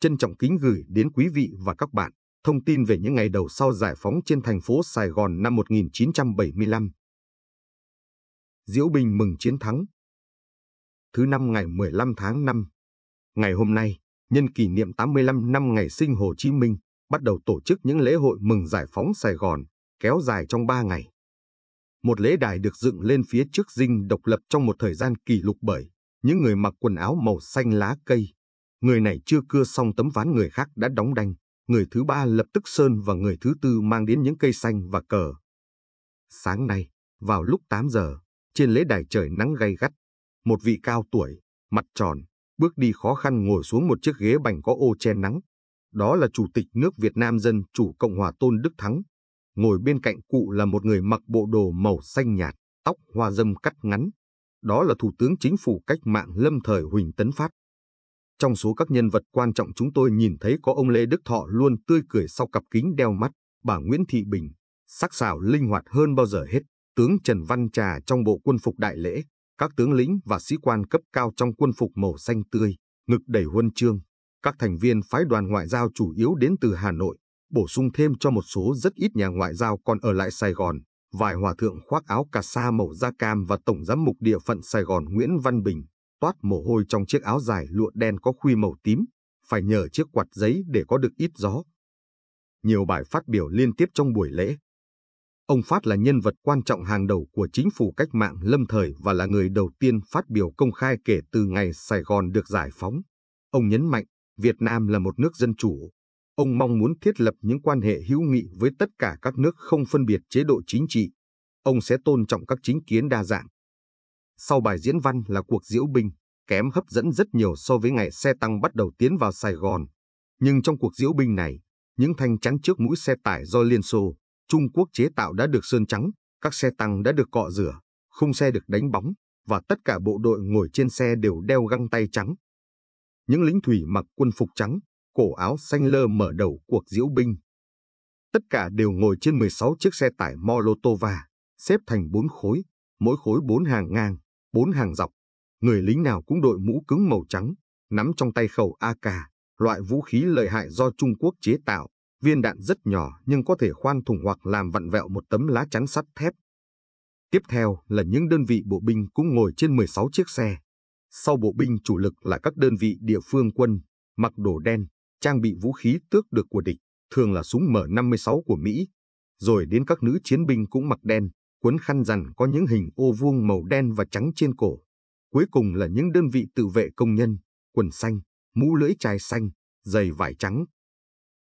Trân trọng kính gửi đến quý vị và các bạn thông tin về những ngày đầu sau giải phóng trên thành phố Sài Gòn năm 1975. Diễu Bình mừng chiến thắng. Thứ năm ngày 15 tháng 5. Ngày hôm nay, nhân kỷ niệm 85 năm ngày sinh Hồ Chí Minh, bắt đầu tổ chức những lễ hội mừng giải phóng Sài Gòn, kéo dài trong 3 ngày. Một lễ đài được dựng lên phía trước dinh độc lập trong một thời gian kỷ lục bởi những người mặc quần áo màu xanh lá cây, Người này chưa cưa xong tấm ván người khác đã đóng đanh, người thứ ba lập tức sơn và người thứ tư mang đến những cây xanh và cờ. Sáng nay, vào lúc 8 giờ, trên lễ đài trời nắng gay gắt, một vị cao tuổi, mặt tròn, bước đi khó khăn ngồi xuống một chiếc ghế bành có ô che nắng. Đó là Chủ tịch nước Việt Nam Dân Chủ Cộng hòa Tôn Đức Thắng. Ngồi bên cạnh cụ là một người mặc bộ đồ màu xanh nhạt, tóc hoa dâm cắt ngắn. Đó là Thủ tướng Chính phủ Cách mạng lâm thời Huỳnh Tấn Phát. Trong số các nhân vật quan trọng chúng tôi nhìn thấy có ông Lê Đức Thọ luôn tươi cười sau cặp kính đeo mắt, bà Nguyễn Thị Bình, sắc sảo linh hoạt hơn bao giờ hết, tướng Trần Văn Trà trong bộ quân phục đại lễ, các tướng lĩnh và sĩ quan cấp cao trong quân phục màu xanh tươi, ngực đầy huân chương. Các thành viên phái đoàn ngoại giao chủ yếu đến từ Hà Nội, bổ sung thêm cho một số rất ít nhà ngoại giao còn ở lại Sài Gòn, vài hòa thượng khoác áo cà sa màu da cam và tổng giám mục địa phận Sài Gòn Nguyễn Văn Bình toát mồ hôi trong chiếc áo dài lụa đen có khuy màu tím, phải nhờ chiếc quạt giấy để có được ít gió. Nhiều bài phát biểu liên tiếp trong buổi lễ. Ông Phát là nhân vật quan trọng hàng đầu của chính phủ cách mạng lâm thời và là người đầu tiên phát biểu công khai kể từ ngày Sài Gòn được giải phóng. Ông nhấn mạnh, Việt Nam là một nước dân chủ. Ông mong muốn thiết lập những quan hệ hữu nghị với tất cả các nước không phân biệt chế độ chính trị. Ông sẽ tôn trọng các chính kiến đa dạng, sau bài diễn văn là cuộc diễu binh, kém hấp dẫn rất nhiều so với ngày xe tăng bắt đầu tiến vào Sài Gòn. Nhưng trong cuộc diễu binh này, những thanh chắn trước mũi xe tải do Liên Xô, Trung Quốc chế tạo đã được sơn trắng, các xe tăng đã được cọ rửa, khung xe được đánh bóng, và tất cả bộ đội ngồi trên xe đều đeo găng tay trắng. Những lính thủy mặc quân phục trắng, cổ áo xanh lơ mở đầu cuộc diễu binh. Tất cả đều ngồi trên 16 chiếc xe tải Molotova, xếp thành 4 khối, mỗi khối 4 hàng ngang bốn hàng dọc, người lính nào cũng đội mũ cứng màu trắng, nắm trong tay khẩu AK, loại vũ khí lợi hại do Trung Quốc chế tạo, viên đạn rất nhỏ nhưng có thể khoan thủng hoặc làm vặn vẹo một tấm lá chắn sắt thép. Tiếp theo là những đơn vị bộ binh cũng ngồi trên 16 chiếc xe. Sau bộ binh chủ lực là các đơn vị địa phương quân, mặc đồ đen, trang bị vũ khí tước được của địch, thường là súng M56 của Mỹ, rồi đến các nữ chiến binh cũng mặc đen, cuốn khăn rằn có những hình ô vuông màu đen và trắng trên cổ. Cuối cùng là những đơn vị tự vệ công nhân, quần xanh, mũ lưỡi chai xanh, giày vải trắng.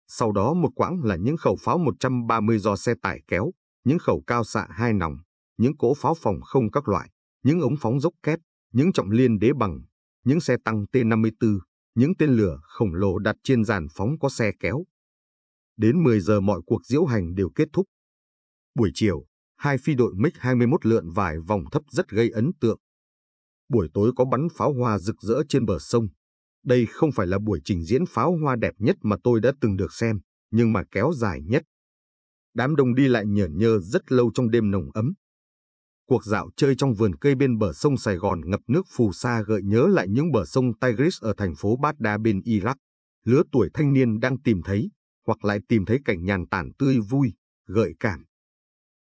Sau đó một quãng là những khẩu pháo 130 do xe tải kéo, những khẩu cao xạ hai nòng, những cỗ pháo phòng không các loại, những ống phóng dốc kép, những trọng liên đế bằng, những xe tăng T-54, những tên lửa khổng lồ đặt trên giàn phóng có xe kéo. Đến 10 giờ mọi cuộc diễu hành đều kết thúc. Buổi chiều, hai phi đội MiG-21 lượn vài vòng thấp rất gây ấn tượng. Buổi tối có bắn pháo hoa rực rỡ trên bờ sông. Đây không phải là buổi trình diễn pháo hoa đẹp nhất mà tôi đã từng được xem, nhưng mà kéo dài nhất. Đám đông đi lại nhởn nhơ rất lâu trong đêm nồng ấm. Cuộc dạo chơi trong vườn cây bên bờ sông Sài Gòn ngập nước phù sa gợi nhớ lại những bờ sông Tigris ở thành phố Baghdad bên Iraq. Lứa tuổi thanh niên đang tìm thấy, hoặc lại tìm thấy cảnh nhàn tản tươi vui, gợi cảm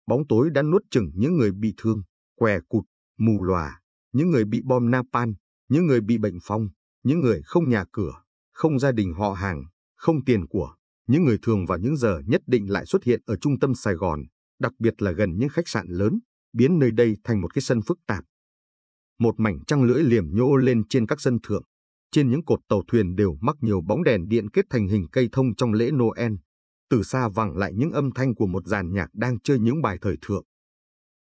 bóng tối đã nuốt chừng những người bị thương, què cụt, mù lòa, những người bị bom napalm, những người bị bệnh phong, những người không nhà cửa, không gia đình họ hàng, không tiền của. Những người thường vào những giờ nhất định lại xuất hiện ở trung tâm Sài Gòn, đặc biệt là gần những khách sạn lớn, biến nơi đây thành một cái sân phức tạp. Một mảnh trăng lưỡi liềm nhô lên trên các sân thượng. Trên những cột tàu thuyền đều mắc nhiều bóng đèn điện kết thành hình cây thông trong lễ Noel từ xa vẳng lại những âm thanh của một dàn nhạc đang chơi những bài thời thượng.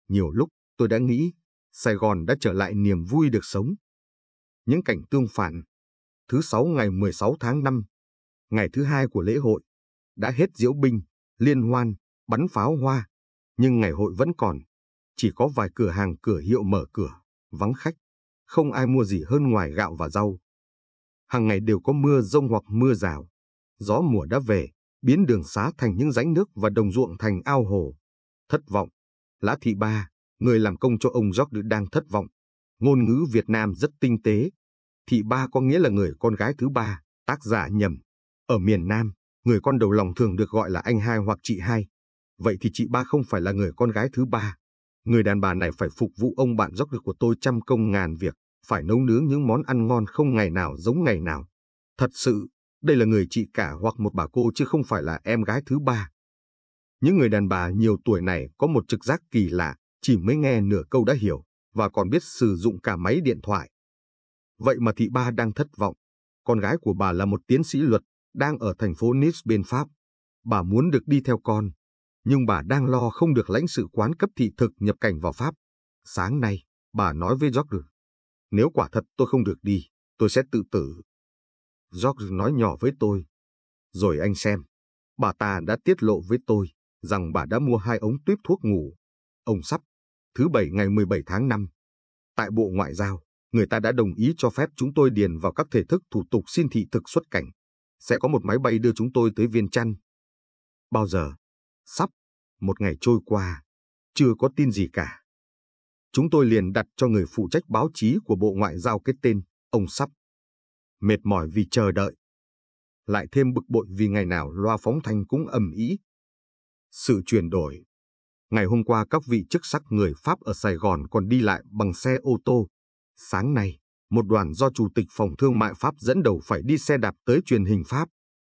Nhiều lúc tôi đã nghĩ Sài Gòn đã trở lại niềm vui được sống. Những cảnh tương phản, thứ sáu ngày 16 tháng 5, ngày thứ hai của lễ hội, đã hết diễu binh, liên hoan, bắn pháo hoa, nhưng ngày hội vẫn còn, chỉ có vài cửa hàng cửa hiệu mở cửa, vắng khách, không ai mua gì hơn ngoài gạo và rau. Hàng ngày đều có mưa rông hoặc mưa rào, gió mùa đã về, biến đường xá thành những rãnh nước và đồng ruộng thành ao hồ. Thất vọng, Lã Thị Ba, người làm công cho ông George đang thất vọng. Ngôn ngữ Việt Nam rất tinh tế. Thị Ba có nghĩa là người con gái thứ ba, tác giả nhầm. Ở miền Nam, người con đầu lòng thường được gọi là anh hai hoặc chị hai. Vậy thì chị ba không phải là người con gái thứ ba. Người đàn bà này phải phục vụ ông bạn George của tôi trăm công ngàn việc, phải nấu nướng những món ăn ngon không ngày nào giống ngày nào. Thật sự, đây là người chị cả hoặc một bà cô chứ không phải là em gái thứ ba. Những người đàn bà nhiều tuổi này có một trực giác kỳ lạ, chỉ mới nghe nửa câu đã hiểu và còn biết sử dụng cả máy điện thoại. Vậy mà thị ba đang thất vọng. Con gái của bà là một tiến sĩ luật, đang ở thành phố Nice bên Pháp. Bà muốn được đi theo con, nhưng bà đang lo không được lãnh sự quán cấp thị thực nhập cảnh vào Pháp. Sáng nay, bà nói với George, nếu quả thật tôi không được đi, tôi sẽ tự tử. George nói nhỏ với tôi. Rồi anh xem, bà ta đã tiết lộ với tôi rằng bà đã mua hai ống tuyếp thuốc ngủ. Ông sắp, thứ bảy ngày 17 tháng 5. Tại Bộ Ngoại giao, người ta đã đồng ý cho phép chúng tôi điền vào các thể thức thủ tục xin thị thực xuất cảnh. Sẽ có một máy bay đưa chúng tôi tới Viên Chăn. Bao giờ? Sắp, một ngày trôi qua, chưa có tin gì cả. Chúng tôi liền đặt cho người phụ trách báo chí của Bộ Ngoại giao cái tên, ông Sắp mệt mỏi vì chờ đợi. Lại thêm bực bội vì ngày nào loa phóng thanh cũng ầm ĩ. Sự chuyển đổi Ngày hôm qua các vị chức sắc người Pháp ở Sài Gòn còn đi lại bằng xe ô tô. Sáng nay, một đoàn do Chủ tịch Phòng Thương mại Pháp dẫn đầu phải đi xe đạp tới truyền hình Pháp.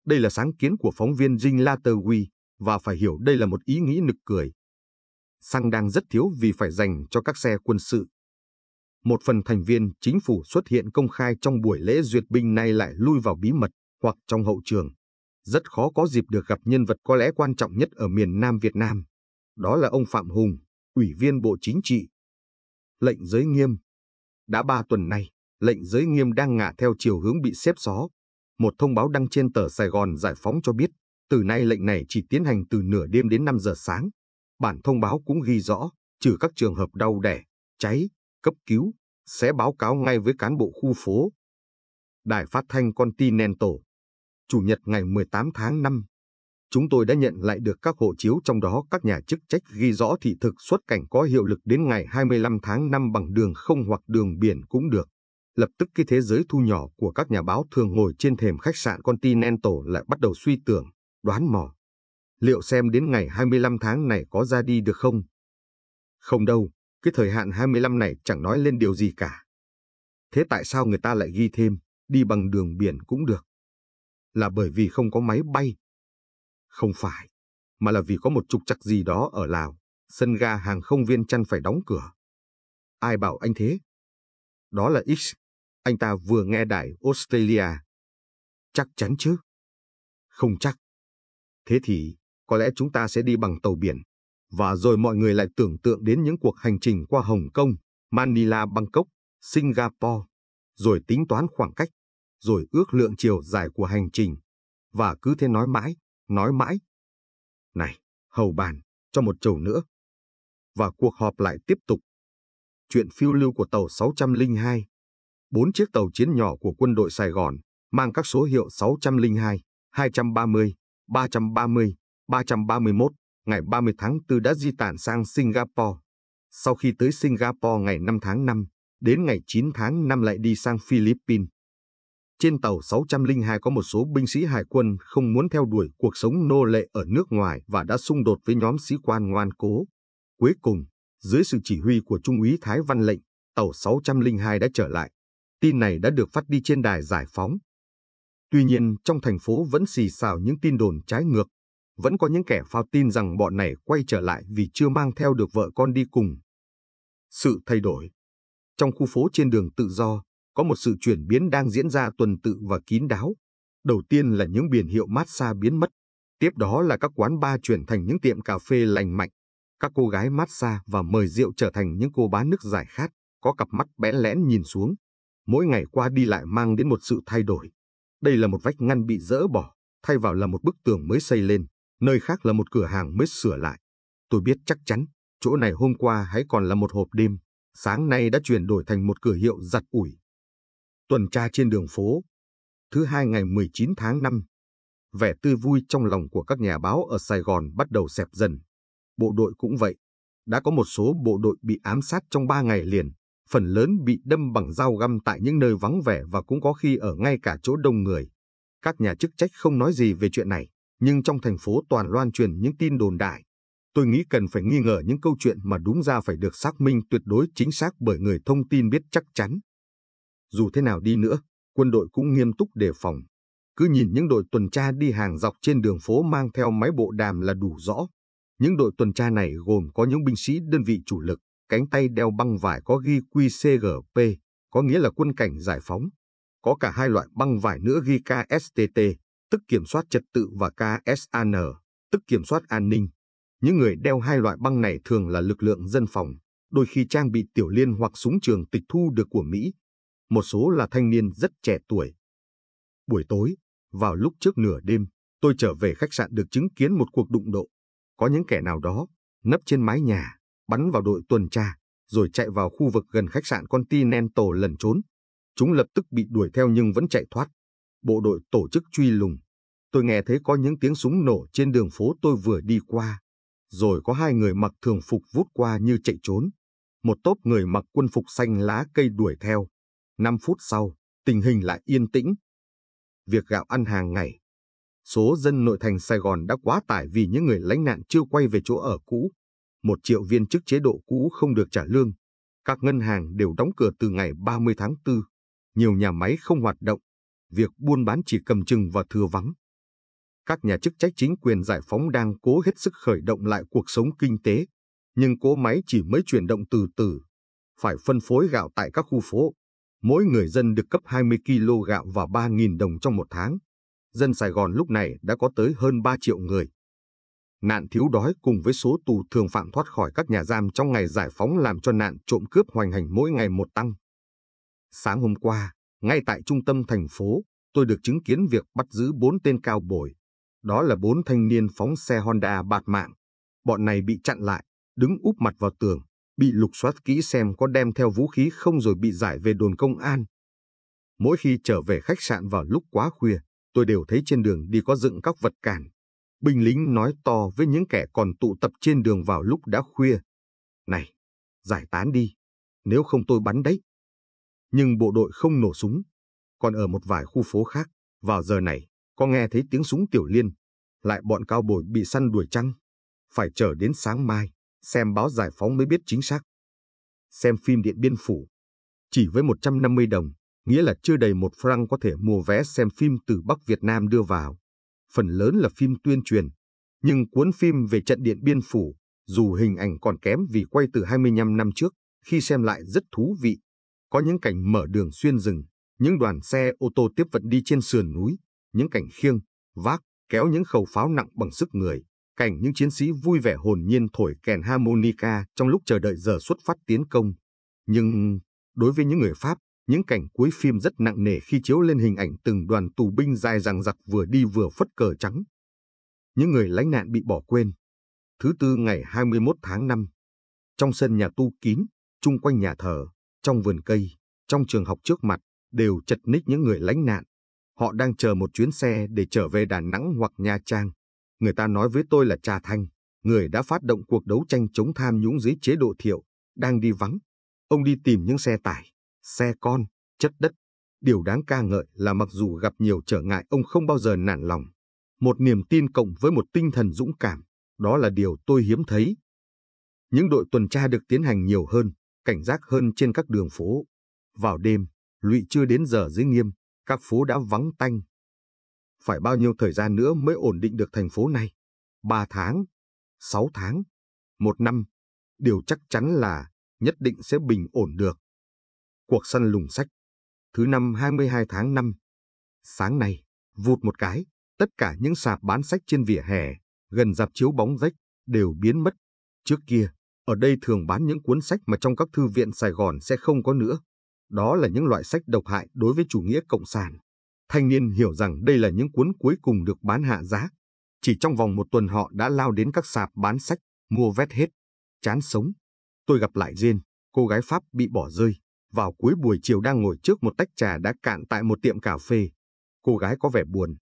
Đây là sáng kiến của phóng viên Jing Laterwi và phải hiểu đây là một ý nghĩ nực cười. Xăng đang rất thiếu vì phải dành cho các xe quân sự một phần thành viên chính phủ xuất hiện công khai trong buổi lễ duyệt binh này lại lui vào bí mật hoặc trong hậu trường. Rất khó có dịp được gặp nhân vật có lẽ quan trọng nhất ở miền Nam Việt Nam. Đó là ông Phạm Hùng, Ủy viên Bộ Chính trị. Lệnh giới nghiêm Đã ba tuần nay, lệnh giới nghiêm đang ngả theo chiều hướng bị xếp xó. Một thông báo đăng trên tờ Sài Gòn Giải phóng cho biết, từ nay lệnh này chỉ tiến hành từ nửa đêm đến 5 giờ sáng. Bản thông báo cũng ghi rõ, trừ các trường hợp đau đẻ, cháy, cấp cứu sẽ báo cáo ngay với cán bộ khu phố. Đài phát thanh Continental Chủ nhật ngày 18 tháng 5 Chúng tôi đã nhận lại được các hộ chiếu trong đó các nhà chức trách ghi rõ thị thực xuất cảnh có hiệu lực đến ngày 25 tháng 5 bằng đường không hoặc đường biển cũng được. Lập tức cái thế giới thu nhỏ của các nhà báo thường ngồi trên thềm khách sạn Continental lại bắt đầu suy tưởng, đoán mò. Liệu xem đến ngày 25 tháng này có ra đi được không? Không đâu, cái thời hạn 25 này chẳng nói lên điều gì cả. Thế tại sao người ta lại ghi thêm, đi bằng đường biển cũng được? Là bởi vì không có máy bay. Không phải, mà là vì có một trục trặc gì đó ở Lào, sân ga hàng không viên chăn phải đóng cửa. Ai bảo anh thế? Đó là X. Anh ta vừa nghe đài Australia. Chắc chắn chứ? Không chắc. Thế thì, có lẽ chúng ta sẽ đi bằng tàu biển và rồi mọi người lại tưởng tượng đến những cuộc hành trình qua Hồng Kông, Manila, Bangkok, Singapore, rồi tính toán khoảng cách, rồi ước lượng chiều dài của hành trình, và cứ thế nói mãi, nói mãi. Này, hầu bàn, cho một chầu nữa. Và cuộc họp lại tiếp tục. Chuyện phiêu lưu của tàu 602, bốn chiếc tàu chiến nhỏ của quân đội Sài Gòn mang các số hiệu 602, 230, 330, 331 ngày 30 tháng 4 đã di tản sang Singapore. Sau khi tới Singapore ngày 5 tháng 5, đến ngày 9 tháng 5 lại đi sang Philippines. Trên tàu 602 có một số binh sĩ hải quân không muốn theo đuổi cuộc sống nô lệ ở nước ngoài và đã xung đột với nhóm sĩ quan ngoan cố. Cuối cùng, dưới sự chỉ huy của Trung úy Thái Văn Lệnh, tàu 602 đã trở lại. Tin này đã được phát đi trên đài giải phóng. Tuy nhiên, trong thành phố vẫn xì xào những tin đồn trái ngược vẫn có những kẻ phao tin rằng bọn này quay trở lại vì chưa mang theo được vợ con đi cùng. Sự thay đổi Trong khu phố trên đường tự do, có một sự chuyển biến đang diễn ra tuần tự và kín đáo. Đầu tiên là những biển hiệu massage biến mất, tiếp đó là các quán bar chuyển thành những tiệm cà phê lành mạnh, các cô gái massage và mời rượu trở thành những cô bán nước giải khát, có cặp mắt bẽn lẽn nhìn xuống. Mỗi ngày qua đi lại mang đến một sự thay đổi. Đây là một vách ngăn bị dỡ bỏ, thay vào là một bức tường mới xây lên nơi khác là một cửa hàng mới sửa lại. Tôi biết chắc chắn, chỗ này hôm qua hãy còn là một hộp đêm, sáng nay đã chuyển đổi thành một cửa hiệu giặt ủi. Tuần tra trên đường phố, thứ hai ngày 19 tháng 5, vẻ tươi vui trong lòng của các nhà báo ở Sài Gòn bắt đầu xẹp dần. Bộ đội cũng vậy, đã có một số bộ đội bị ám sát trong ba ngày liền, phần lớn bị đâm bằng dao găm tại những nơi vắng vẻ và cũng có khi ở ngay cả chỗ đông người. Các nhà chức trách không nói gì về chuyện này nhưng trong thành phố toàn loan truyền những tin đồn đại. Tôi nghĩ cần phải nghi ngờ những câu chuyện mà đúng ra phải được xác minh tuyệt đối chính xác bởi người thông tin biết chắc chắn. Dù thế nào đi nữa, quân đội cũng nghiêm túc đề phòng. Cứ nhìn những đội tuần tra đi hàng dọc trên đường phố mang theo máy bộ đàm là đủ rõ. Những đội tuần tra này gồm có những binh sĩ đơn vị chủ lực, cánh tay đeo băng vải có ghi QCGP, có nghĩa là quân cảnh giải phóng. Có cả hai loại băng vải nữa ghi KSTT, tức kiểm soát trật tự và KSAN, tức kiểm soát an ninh. Những người đeo hai loại băng này thường là lực lượng dân phòng, đôi khi trang bị tiểu liên hoặc súng trường tịch thu được của Mỹ. Một số là thanh niên rất trẻ tuổi. Buổi tối, vào lúc trước nửa đêm, tôi trở về khách sạn được chứng kiến một cuộc đụng độ. Có những kẻ nào đó, nấp trên mái nhà, bắn vào đội tuần tra, rồi chạy vào khu vực gần khách sạn Continental lần trốn. Chúng lập tức bị đuổi theo nhưng vẫn chạy thoát bộ đội tổ chức truy lùng. Tôi nghe thấy có những tiếng súng nổ trên đường phố tôi vừa đi qua. Rồi có hai người mặc thường phục vút qua như chạy trốn. Một tốp người mặc quân phục xanh lá cây đuổi theo. Năm phút sau, tình hình lại yên tĩnh. Việc gạo ăn hàng ngày. Số dân nội thành Sài Gòn đã quá tải vì những người lãnh nạn chưa quay về chỗ ở cũ. Một triệu viên chức chế độ cũ không được trả lương. Các ngân hàng đều đóng cửa từ ngày 30 tháng 4. Nhiều nhà máy không hoạt động việc buôn bán chỉ cầm chừng và thừa vắng. Các nhà chức trách chính quyền giải phóng đang cố hết sức khởi động lại cuộc sống kinh tế, nhưng cỗ máy chỉ mới chuyển động từ từ, phải phân phối gạo tại các khu phố. Mỗi người dân được cấp 20 kg gạo và 3.000 đồng trong một tháng. Dân Sài Gòn lúc này đã có tới hơn 3 triệu người. Nạn thiếu đói cùng với số tù thường phạm thoát khỏi các nhà giam trong ngày giải phóng làm cho nạn trộm cướp hoành hành mỗi ngày một tăng. Sáng hôm qua, ngay tại trung tâm thành phố, tôi được chứng kiến việc bắt giữ bốn tên cao bồi. Đó là bốn thanh niên phóng xe Honda bạt mạng. Bọn này bị chặn lại, đứng úp mặt vào tường, bị lục soát kỹ xem có đem theo vũ khí không rồi bị giải về đồn công an. Mỗi khi trở về khách sạn vào lúc quá khuya, tôi đều thấy trên đường đi có dựng các vật cản. Binh lính nói to với những kẻ còn tụ tập trên đường vào lúc đã khuya. Này, giải tán đi, nếu không tôi bắn đấy nhưng bộ đội không nổ súng. Còn ở một vài khu phố khác, vào giờ này, có nghe thấy tiếng súng tiểu liên. Lại bọn cao bồi bị săn đuổi chăng? Phải chờ đến sáng mai, xem báo giải phóng mới biết chính xác. Xem phim Điện Biên Phủ. Chỉ với 150 đồng, nghĩa là chưa đầy một franc có thể mua vé xem phim từ Bắc Việt Nam đưa vào. Phần lớn là phim tuyên truyền. Nhưng cuốn phim về trận Điện Biên Phủ, dù hình ảnh còn kém vì quay từ 25 năm trước, khi xem lại rất thú vị. Có những cảnh mở đường xuyên rừng, những đoàn xe ô tô tiếp vận đi trên sườn núi, những cảnh khiêng, vác, kéo những khẩu pháo nặng bằng sức người, cảnh những chiến sĩ vui vẻ hồn nhiên thổi kèn harmonica trong lúc chờ đợi giờ xuất phát tiến công. Nhưng, đối với những người Pháp, những cảnh cuối phim rất nặng nề khi chiếu lên hình ảnh từng đoàn tù binh dài dằng dặc vừa đi vừa phất cờ trắng. Những người lánh nạn bị bỏ quên. Thứ tư ngày 21 tháng 5, trong sân nhà tu kín, chung quanh nhà thờ, trong vườn cây, trong trường học trước mặt, đều chật ních những người lánh nạn. Họ đang chờ một chuyến xe để trở về Đà Nẵng hoặc Nha Trang. Người ta nói với tôi là Trà Thanh, người đã phát động cuộc đấu tranh chống tham nhũng dưới chế độ thiệu, đang đi vắng. Ông đi tìm những xe tải, xe con, chất đất. Điều đáng ca ngợi là mặc dù gặp nhiều trở ngại ông không bao giờ nản lòng. Một niềm tin cộng với một tinh thần dũng cảm, đó là điều tôi hiếm thấy. Những đội tuần tra được tiến hành nhiều hơn, cảnh giác hơn trên các đường phố. Vào đêm, lụy chưa đến giờ dưới nghiêm, các phố đã vắng tanh. Phải bao nhiêu thời gian nữa mới ổn định được thành phố này? Ba tháng? Sáu tháng? Một năm? Điều chắc chắn là nhất định sẽ bình ổn được. Cuộc săn lùng sách Thứ năm 22 tháng 5 Sáng nay, vụt một cái, tất cả những sạp bán sách trên vỉa hè, gần dạp chiếu bóng rách, đều biến mất. Trước kia, ở đây thường bán những cuốn sách mà trong các thư viện Sài Gòn sẽ không có nữa. Đó là những loại sách độc hại đối với chủ nghĩa cộng sản. Thanh niên hiểu rằng đây là những cuốn cuối cùng được bán hạ giá. Chỉ trong vòng một tuần họ đã lao đến các sạp bán sách, mua vét hết. Chán sống. Tôi gặp lại Jane, cô gái Pháp bị bỏ rơi. Vào cuối buổi chiều đang ngồi trước một tách trà đã cạn tại một tiệm cà phê. Cô gái có vẻ buồn.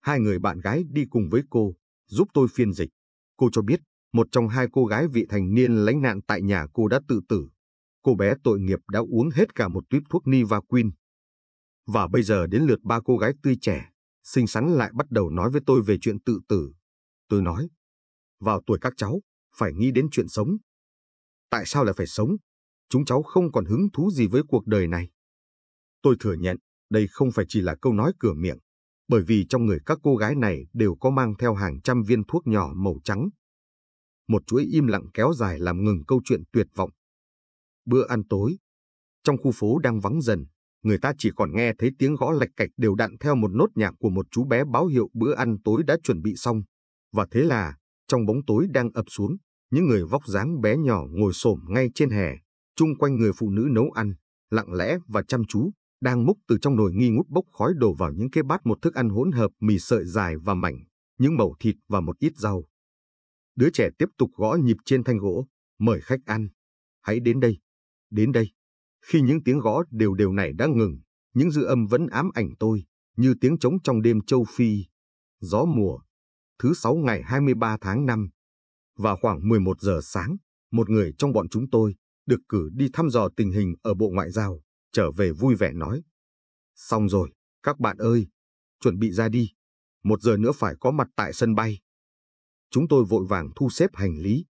Hai người bạn gái đi cùng với cô, giúp tôi phiên dịch. Cô cho biết một trong hai cô gái vị thành niên lánh nạn tại nhà cô đã tự tử. Cô bé tội nghiệp đã uống hết cả một tuyếp thuốc Nivaquin. Và bây giờ đến lượt ba cô gái tươi trẻ, xinh xắn lại bắt đầu nói với tôi về chuyện tự tử. Tôi nói, vào tuổi các cháu, phải nghĩ đến chuyện sống. Tại sao lại phải sống? Chúng cháu không còn hứng thú gì với cuộc đời này. Tôi thừa nhận, đây không phải chỉ là câu nói cửa miệng, bởi vì trong người các cô gái này đều có mang theo hàng trăm viên thuốc nhỏ màu trắng một chuỗi im lặng kéo dài làm ngừng câu chuyện tuyệt vọng. Bữa ăn tối, trong khu phố đang vắng dần, người ta chỉ còn nghe thấy tiếng gõ lạch cạch đều đặn theo một nốt nhạc của một chú bé báo hiệu bữa ăn tối đã chuẩn bị xong. Và thế là, trong bóng tối đang ập xuống, những người vóc dáng bé nhỏ ngồi xổm ngay trên hè, chung quanh người phụ nữ nấu ăn, lặng lẽ và chăm chú, đang múc từ trong nồi nghi ngút bốc khói đổ vào những cái bát một thức ăn hỗn hợp mì sợi dài và mảnh, những mẩu thịt và một ít rau. Đứa trẻ tiếp tục gõ nhịp trên thanh gỗ, mời khách ăn. Hãy đến đây, đến đây. Khi những tiếng gõ đều đều này đã ngừng, những dư âm vẫn ám ảnh tôi, như tiếng trống trong đêm châu Phi. Gió mùa, thứ sáu ngày 23 tháng 5. Và khoảng 11 giờ sáng, một người trong bọn chúng tôi được cử đi thăm dò tình hình ở Bộ Ngoại giao, trở về vui vẻ nói. Xong rồi, các bạn ơi, chuẩn bị ra đi. Một giờ nữa phải có mặt tại sân bay chúng tôi vội vàng thu xếp hành lý.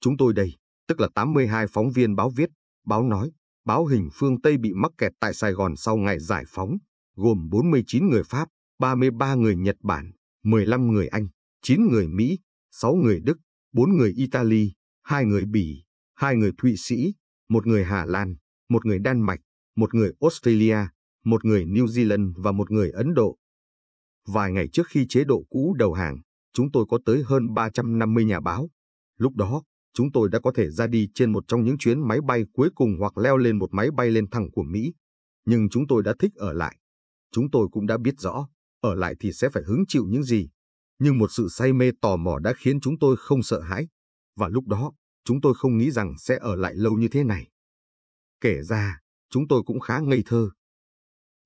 Chúng tôi đây, tức là 82 phóng viên báo viết, báo nói, báo hình phương Tây bị mắc kẹt tại Sài Gòn sau ngày giải phóng, gồm 49 người Pháp, 33 người Nhật Bản, 15 người Anh, 9 người Mỹ, 6 người Đức, 4 người Italy, 2 người Bỉ, 2 người Thụy Sĩ, 1 người Hà Lan, 1 người Đan Mạch, 1 người Australia, 1 người New Zealand và 1 người Ấn Độ. Vài ngày trước khi chế độ cũ đầu hàng, chúng tôi có tới hơn 350 nhà báo. Lúc đó, chúng tôi đã có thể ra đi trên một trong những chuyến máy bay cuối cùng hoặc leo lên một máy bay lên thẳng của Mỹ. Nhưng chúng tôi đã thích ở lại. Chúng tôi cũng đã biết rõ, ở lại thì sẽ phải hứng chịu những gì. Nhưng một sự say mê tò mò đã khiến chúng tôi không sợ hãi. Và lúc đó, chúng tôi không nghĩ rằng sẽ ở lại lâu như thế này. Kể ra, chúng tôi cũng khá ngây thơ.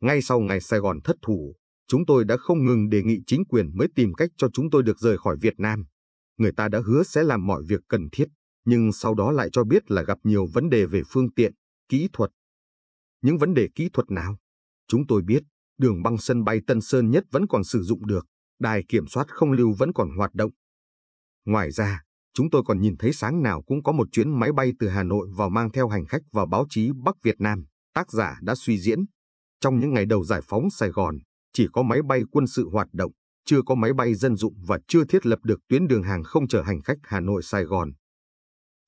Ngay sau ngày Sài Gòn thất thủ, chúng tôi đã không ngừng đề nghị chính quyền mới tìm cách cho chúng tôi được rời khỏi Việt Nam. Người ta đã hứa sẽ làm mọi việc cần thiết, nhưng sau đó lại cho biết là gặp nhiều vấn đề về phương tiện, kỹ thuật. Những vấn đề kỹ thuật nào? Chúng tôi biết, đường băng sân bay Tân Sơn Nhất vẫn còn sử dụng được, đài kiểm soát không lưu vẫn còn hoạt động. Ngoài ra, chúng tôi còn nhìn thấy sáng nào cũng có một chuyến máy bay từ Hà Nội vào mang theo hành khách và báo chí Bắc Việt Nam, tác giả đã suy diễn. Trong những ngày đầu giải phóng Sài Gòn, chỉ có máy bay quân sự hoạt động, chưa có máy bay dân dụng và chưa thiết lập được tuyến đường hàng không chở hành khách Hà Nội-Sài Gòn.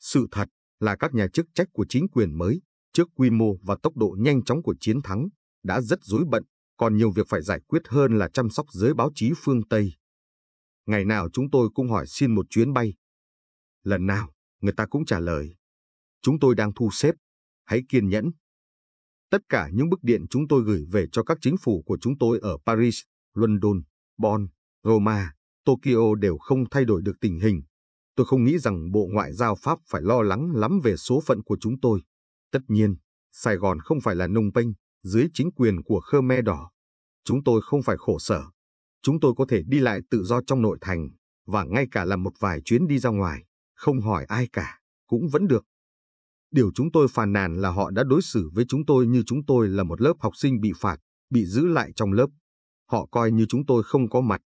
Sự thật là các nhà chức trách của chính quyền mới, trước quy mô và tốc độ nhanh chóng của chiến thắng, đã rất rối bận, còn nhiều việc phải giải quyết hơn là chăm sóc giới báo chí phương Tây. Ngày nào chúng tôi cũng hỏi xin một chuyến bay. Lần nào, người ta cũng trả lời. Chúng tôi đang thu xếp, hãy kiên nhẫn, Tất cả những bức điện chúng tôi gửi về cho các chính phủ của chúng tôi ở Paris, London, Bonn, Roma, Tokyo đều không thay đổi được tình hình. Tôi không nghĩ rằng Bộ Ngoại giao Pháp phải lo lắng lắm về số phận của chúng tôi. Tất nhiên, Sài Gòn không phải là nông bênh, dưới chính quyền của Khmer Đỏ. Chúng tôi không phải khổ sở. Chúng tôi có thể đi lại tự do trong nội thành, và ngay cả làm một vài chuyến đi ra ngoài, không hỏi ai cả, cũng vẫn được. Điều chúng tôi phàn nàn là họ đã đối xử với chúng tôi như chúng tôi là một lớp học sinh bị phạt, bị giữ lại trong lớp. Họ coi như chúng tôi không có mặt.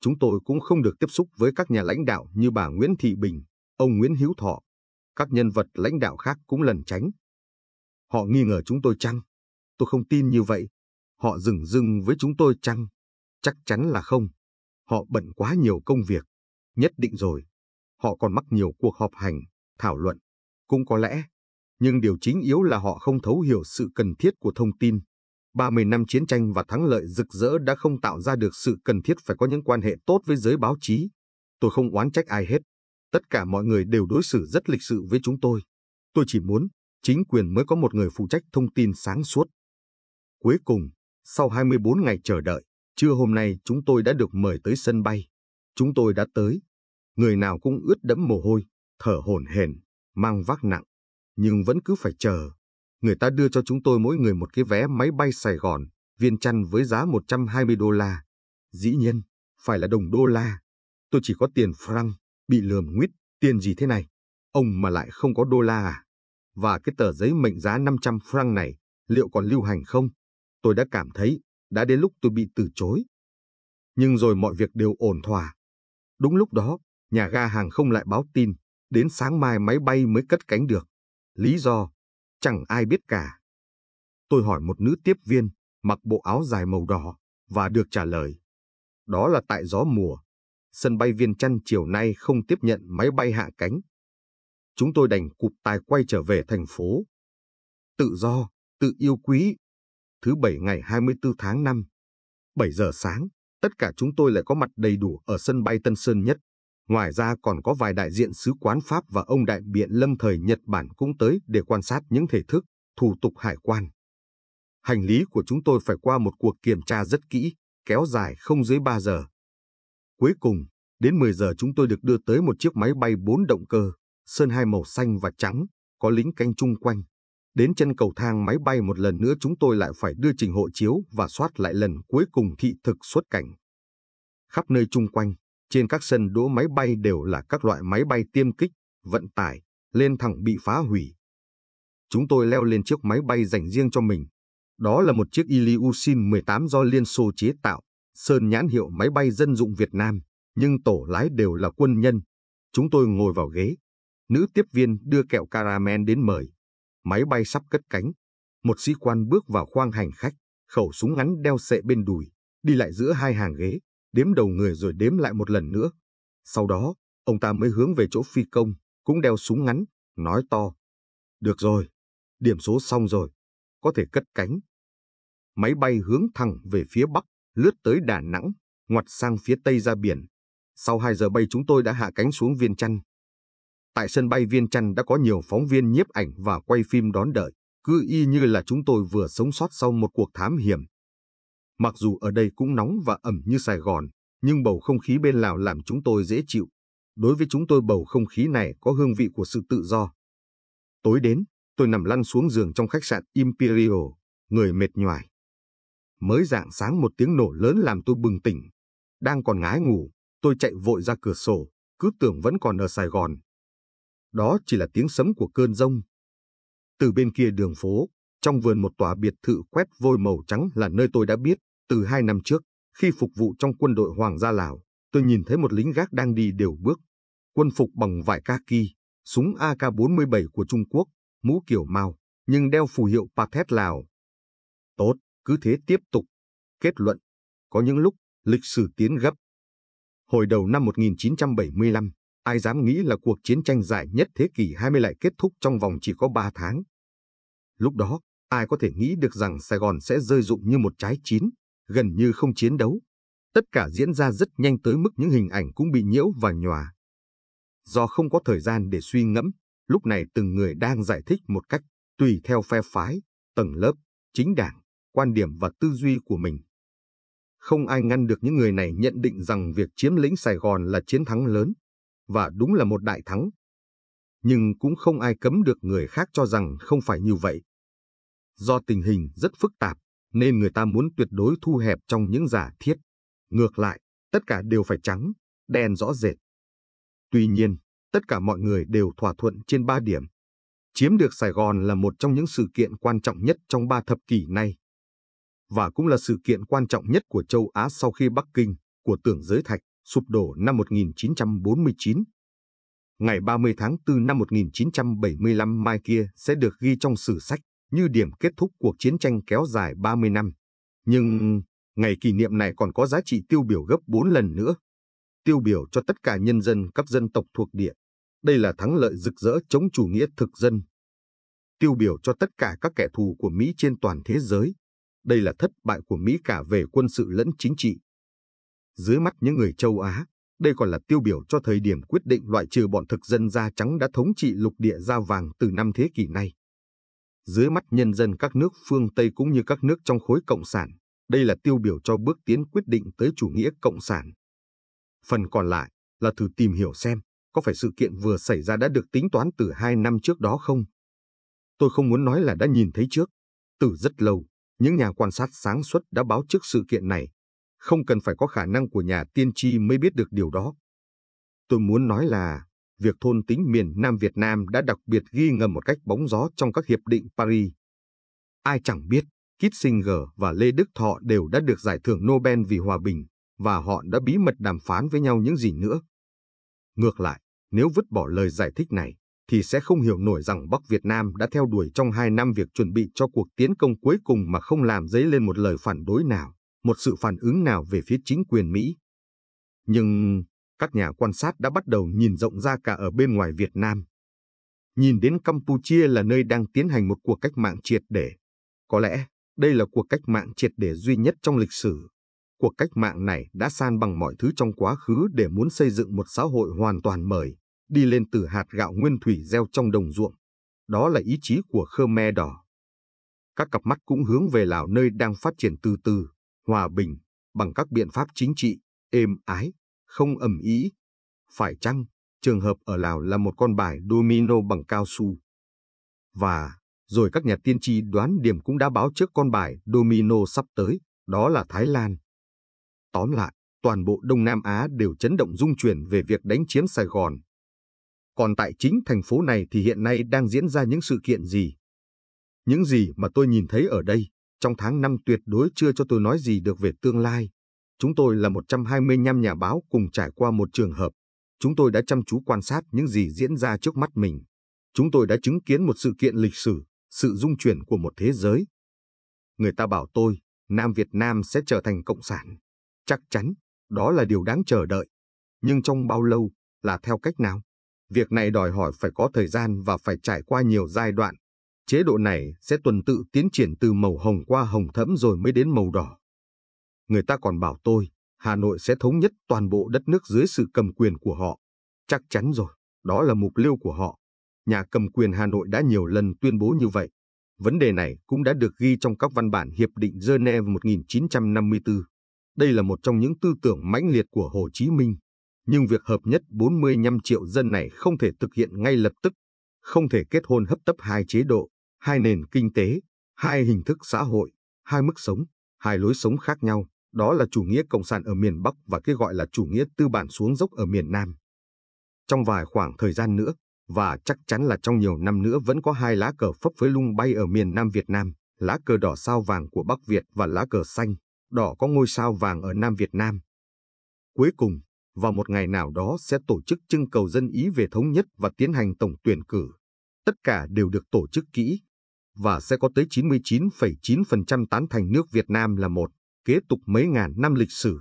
Chúng tôi cũng không được tiếp xúc với các nhà lãnh đạo như bà Nguyễn Thị Bình, ông Nguyễn Hiếu Thọ. Các nhân vật lãnh đạo khác cũng lần tránh. Họ nghi ngờ chúng tôi chăng? Tôi không tin như vậy. Họ dừng dưng với chúng tôi chăng? Chắc chắn là không. Họ bận quá nhiều công việc. Nhất định rồi. Họ còn mắc nhiều cuộc họp hành, thảo luận. Cũng có lẽ nhưng điều chính yếu là họ không thấu hiểu sự cần thiết của thông tin. 30 năm chiến tranh và thắng lợi rực rỡ đã không tạo ra được sự cần thiết phải có những quan hệ tốt với giới báo chí. Tôi không oán trách ai hết. Tất cả mọi người đều đối xử rất lịch sự với chúng tôi. Tôi chỉ muốn chính quyền mới có một người phụ trách thông tin sáng suốt. Cuối cùng, sau 24 ngày chờ đợi, trưa hôm nay chúng tôi đã được mời tới sân bay. Chúng tôi đã tới. Người nào cũng ướt đẫm mồ hôi, thở hổn hển, mang vác nặng nhưng vẫn cứ phải chờ. Người ta đưa cho chúng tôi mỗi người một cái vé máy bay Sài Gòn, viên chăn với giá 120 đô la. Dĩ nhiên, phải là đồng đô la. Tôi chỉ có tiền franc, bị lườm nguyết, tiền gì thế này? Ông mà lại không có đô la à? Và cái tờ giấy mệnh giá 500 franc này, liệu còn lưu hành không? Tôi đã cảm thấy, đã đến lúc tôi bị từ chối. Nhưng rồi mọi việc đều ổn thỏa. Đúng lúc đó, nhà ga hàng không lại báo tin, đến sáng mai máy bay mới cất cánh được. Lý do, chẳng ai biết cả. Tôi hỏi một nữ tiếp viên, mặc bộ áo dài màu đỏ, và được trả lời. Đó là tại gió mùa. Sân bay Viên Chăn chiều nay không tiếp nhận máy bay hạ cánh. Chúng tôi đành cụp tài quay trở về thành phố. Tự do, tự yêu quý. Thứ bảy ngày 24 tháng 5, 7 giờ sáng, tất cả chúng tôi lại có mặt đầy đủ ở sân bay Tân Sơn Nhất. Ngoài ra còn có vài đại diện sứ quán Pháp và ông đại biện lâm thời Nhật Bản cũng tới để quan sát những thể thức, thủ tục hải quan. Hành lý của chúng tôi phải qua một cuộc kiểm tra rất kỹ, kéo dài không dưới 3 giờ. Cuối cùng, đến 10 giờ chúng tôi được đưa tới một chiếc máy bay bốn động cơ, sơn hai màu xanh và trắng, có lính canh chung quanh. Đến chân cầu thang máy bay một lần nữa chúng tôi lại phải đưa trình hộ chiếu và soát lại lần cuối cùng thị thực xuất cảnh. Khắp nơi chung quanh, trên các sân đỗ máy bay đều là các loại máy bay tiêm kích, vận tải, lên thẳng bị phá hủy. Chúng tôi leo lên chiếc máy bay dành riêng cho mình. Đó là một chiếc Ilyushin 18 do Liên Xô chế tạo, sơn nhãn hiệu máy bay dân dụng Việt Nam, nhưng tổ lái đều là quân nhân. Chúng tôi ngồi vào ghế. Nữ tiếp viên đưa kẹo caramel đến mời. Máy bay sắp cất cánh. Một sĩ quan bước vào khoang hành khách, khẩu súng ngắn đeo sệ bên đùi, đi lại giữa hai hàng ghế, đếm đầu người rồi đếm lại một lần nữa. Sau đó, ông ta mới hướng về chỗ phi công, cũng đeo súng ngắn, nói to. Được rồi, điểm số xong rồi, có thể cất cánh. Máy bay hướng thẳng về phía bắc, lướt tới Đà Nẵng, ngoặt sang phía tây ra biển. Sau 2 giờ bay chúng tôi đã hạ cánh xuống Viên Chăn. Tại sân bay Viên Chăn đã có nhiều phóng viên nhiếp ảnh và quay phim đón đợi, cứ y như là chúng tôi vừa sống sót sau một cuộc thám hiểm. Mặc dù ở đây cũng nóng và ẩm như Sài Gòn, nhưng bầu không khí bên Lào làm chúng tôi dễ chịu. Đối với chúng tôi bầu không khí này có hương vị của sự tự do. Tối đến, tôi nằm lăn xuống giường trong khách sạn Imperial, người mệt nhoài. Mới dạng sáng một tiếng nổ lớn làm tôi bừng tỉnh. Đang còn ngái ngủ, tôi chạy vội ra cửa sổ, cứ tưởng vẫn còn ở Sài Gòn. Đó chỉ là tiếng sấm của cơn rông. Từ bên kia đường phố, trong vườn một tòa biệt thự quét vôi màu trắng là nơi tôi đã biết, từ hai năm trước, khi phục vụ trong quân đội Hoàng gia Lào, tôi nhìn thấy một lính gác đang đi đều bước. Quân phục bằng vải kaki, súng AK-47 của Trung Quốc, mũ kiểu mao, nhưng đeo phù hiệu Pathet Lào. Tốt, cứ thế tiếp tục. Kết luận, có những lúc, lịch sử tiến gấp. Hồi đầu năm 1975, ai dám nghĩ là cuộc chiến tranh dài nhất thế kỷ 20 lại kết thúc trong vòng chỉ có 3 tháng. Lúc đó, Ai có thể nghĩ được rằng Sài Gòn sẽ rơi rụng như một trái chín, gần như không chiến đấu. Tất cả diễn ra rất nhanh tới mức những hình ảnh cũng bị nhiễu và nhòa. Do không có thời gian để suy ngẫm, lúc này từng người đang giải thích một cách tùy theo phe phái, tầng lớp, chính đảng, quan điểm và tư duy của mình. Không ai ngăn được những người này nhận định rằng việc chiếm lĩnh Sài Gòn là chiến thắng lớn, và đúng là một đại thắng. Nhưng cũng không ai cấm được người khác cho rằng không phải như vậy. Do tình hình rất phức tạp, nên người ta muốn tuyệt đối thu hẹp trong những giả thiết. Ngược lại, tất cả đều phải trắng, đen rõ rệt. Tuy nhiên, tất cả mọi người đều thỏa thuận trên ba điểm. Chiếm được Sài Gòn là một trong những sự kiện quan trọng nhất trong ba thập kỷ nay. Và cũng là sự kiện quan trọng nhất của châu Á sau khi Bắc Kinh, của tưởng giới thạch, sụp đổ năm 1949. Ngày 30 tháng 4 năm 1975 mai kia sẽ được ghi trong sử sách như điểm kết thúc cuộc chiến tranh kéo dài 30 năm. Nhưng ngày kỷ niệm này còn có giá trị tiêu biểu gấp 4 lần nữa, tiêu biểu cho tất cả nhân dân các dân tộc thuộc địa. Đây là thắng lợi rực rỡ chống chủ nghĩa thực dân. Tiêu biểu cho tất cả các kẻ thù của Mỹ trên toàn thế giới. Đây là thất bại của Mỹ cả về quân sự lẫn chính trị. Dưới mắt những người châu Á, đây còn là tiêu biểu cho thời điểm quyết định loại trừ bọn thực dân da trắng đã thống trị lục địa da vàng từ năm thế kỷ này dưới mắt nhân dân các nước phương Tây cũng như các nước trong khối Cộng sản. Đây là tiêu biểu cho bước tiến quyết định tới chủ nghĩa Cộng sản. Phần còn lại là thử tìm hiểu xem có phải sự kiện vừa xảy ra đã được tính toán từ hai năm trước đó không. Tôi không muốn nói là đã nhìn thấy trước. Từ rất lâu, những nhà quan sát sáng suốt đã báo trước sự kiện này. Không cần phải có khả năng của nhà tiên tri mới biết được điều đó. Tôi muốn nói là việc thôn tính miền Nam Việt Nam đã đặc biệt ghi ngầm một cách bóng gió trong các hiệp định Paris. Ai chẳng biết, Kissinger và Lê Đức Thọ đều đã được giải thưởng Nobel vì hòa bình, và họ đã bí mật đàm phán với nhau những gì nữa. Ngược lại, nếu vứt bỏ lời giải thích này, thì sẽ không hiểu nổi rằng Bắc Việt Nam đã theo đuổi trong hai năm việc chuẩn bị cho cuộc tiến công cuối cùng mà không làm dấy lên một lời phản đối nào, một sự phản ứng nào về phía chính quyền Mỹ. Nhưng các nhà quan sát đã bắt đầu nhìn rộng ra cả ở bên ngoài Việt Nam. Nhìn đến Campuchia là nơi đang tiến hành một cuộc cách mạng triệt để. Có lẽ, đây là cuộc cách mạng triệt để duy nhất trong lịch sử. Cuộc cách mạng này đã san bằng mọi thứ trong quá khứ để muốn xây dựng một xã hội hoàn toàn mới, đi lên từ hạt gạo nguyên thủy gieo trong đồng ruộng. Đó là ý chí của Khmer Đỏ. Các cặp mắt cũng hướng về Lào nơi đang phát triển từ từ, hòa bình, bằng các biện pháp chính trị, êm ái, không ẩm ý. Phải chăng trường hợp ở Lào là một con bài domino bằng cao su? Và rồi các nhà tiên tri đoán điểm cũng đã báo trước con bài domino sắp tới, đó là Thái Lan. Tóm lại, toàn bộ Đông Nam Á đều chấn động rung chuyển về việc đánh chiếm Sài Gòn. Còn tại chính thành phố này thì hiện nay đang diễn ra những sự kiện gì? Những gì mà tôi nhìn thấy ở đây, trong tháng năm tuyệt đối chưa cho tôi nói gì được về tương lai. Chúng tôi là 125 nhà báo cùng trải qua một trường hợp. Chúng tôi đã chăm chú quan sát những gì diễn ra trước mắt mình. Chúng tôi đã chứng kiến một sự kiện lịch sử, sự dung chuyển của một thế giới. Người ta bảo tôi, Nam Việt Nam sẽ trở thành cộng sản. Chắc chắn, đó là điều đáng chờ đợi. Nhưng trong bao lâu, là theo cách nào? Việc này đòi hỏi phải có thời gian và phải trải qua nhiều giai đoạn. Chế độ này sẽ tuần tự tiến triển từ màu hồng qua hồng thẫm rồi mới đến màu đỏ. Người ta còn bảo tôi, Hà Nội sẽ thống nhất toàn bộ đất nước dưới sự cầm quyền của họ. Chắc chắn rồi, đó là mục tiêu của họ. Nhà cầm quyền Hà Nội đã nhiều lần tuyên bố như vậy. Vấn đề này cũng đã được ghi trong các văn bản Hiệp định Geneva 1954. Đây là một trong những tư tưởng mãnh liệt của Hồ Chí Minh. Nhưng việc hợp nhất 45 triệu dân này không thể thực hiện ngay lập tức, không thể kết hôn hấp tấp hai chế độ, hai nền kinh tế, hai hình thức xã hội, hai mức sống, hai lối sống khác nhau. Đó là chủ nghĩa cộng sản ở miền Bắc và cái gọi là chủ nghĩa tư bản xuống dốc ở miền Nam. Trong vài khoảng thời gian nữa, và chắc chắn là trong nhiều năm nữa vẫn có hai lá cờ phấp với lung bay ở miền Nam Việt Nam, lá cờ đỏ sao vàng của Bắc Việt và lá cờ xanh, đỏ có ngôi sao vàng ở Nam Việt Nam. Cuối cùng, vào một ngày nào đó sẽ tổ chức trưng cầu dân ý về thống nhất và tiến hành tổng tuyển cử. Tất cả đều được tổ chức kỹ, và sẽ có tới 99,9% tán thành nước Việt Nam là một kế tục mấy ngàn năm lịch sử.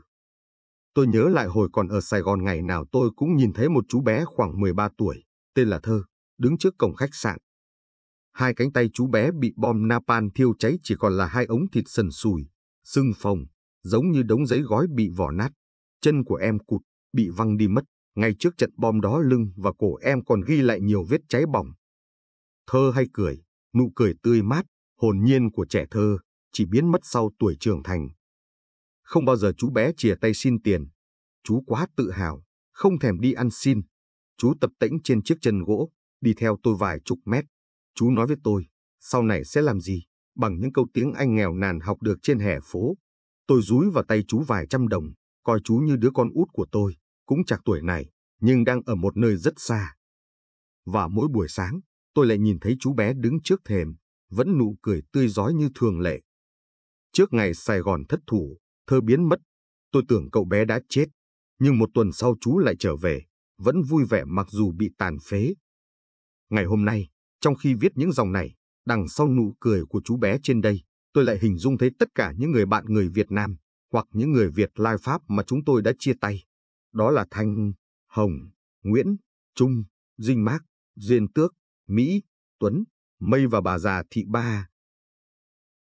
Tôi nhớ lại hồi còn ở Sài Gòn ngày nào tôi cũng nhìn thấy một chú bé khoảng 13 tuổi, tên là Thơ, đứng trước cổng khách sạn. Hai cánh tay chú bé bị bom napalm thiêu cháy chỉ còn là hai ống thịt sần sùi, sưng phồng, giống như đống giấy gói bị vỏ nát. Chân của em cụt, bị văng đi mất. Ngay trước trận bom đó lưng và cổ em còn ghi lại nhiều vết cháy bỏng. Thơ hay cười, nụ cười tươi mát, hồn nhiên của trẻ thơ, chỉ biến mất sau tuổi trưởng thành. Không bao giờ chú bé chìa tay xin tiền. Chú quá tự hào, không thèm đi ăn xin. Chú tập tĩnh trên chiếc chân gỗ, đi theo tôi vài chục mét. Chú nói với tôi, sau này sẽ làm gì, bằng những câu tiếng Anh nghèo nàn học được trên hè phố. Tôi rúi vào tay chú vài trăm đồng, coi chú như đứa con út của tôi, cũng chạc tuổi này, nhưng đang ở một nơi rất xa. Và mỗi buổi sáng, tôi lại nhìn thấy chú bé đứng trước thềm, vẫn nụ cười tươi rói như thường lệ. Trước ngày Sài Gòn thất thủ, Thơ biến mất. Tôi tưởng cậu bé đã chết. Nhưng một tuần sau chú lại trở về, vẫn vui vẻ mặc dù bị tàn phế. Ngày hôm nay, trong khi viết những dòng này, đằng sau nụ cười của chú bé trên đây, tôi lại hình dung thấy tất cả những người bạn người Việt Nam hoặc những người Việt Lai Pháp mà chúng tôi đã chia tay. Đó là Thanh, Hồng, Nguyễn, Trung, Dinh Mác, Duyên Tước, Mỹ, Tuấn, Mây và bà già Thị Ba,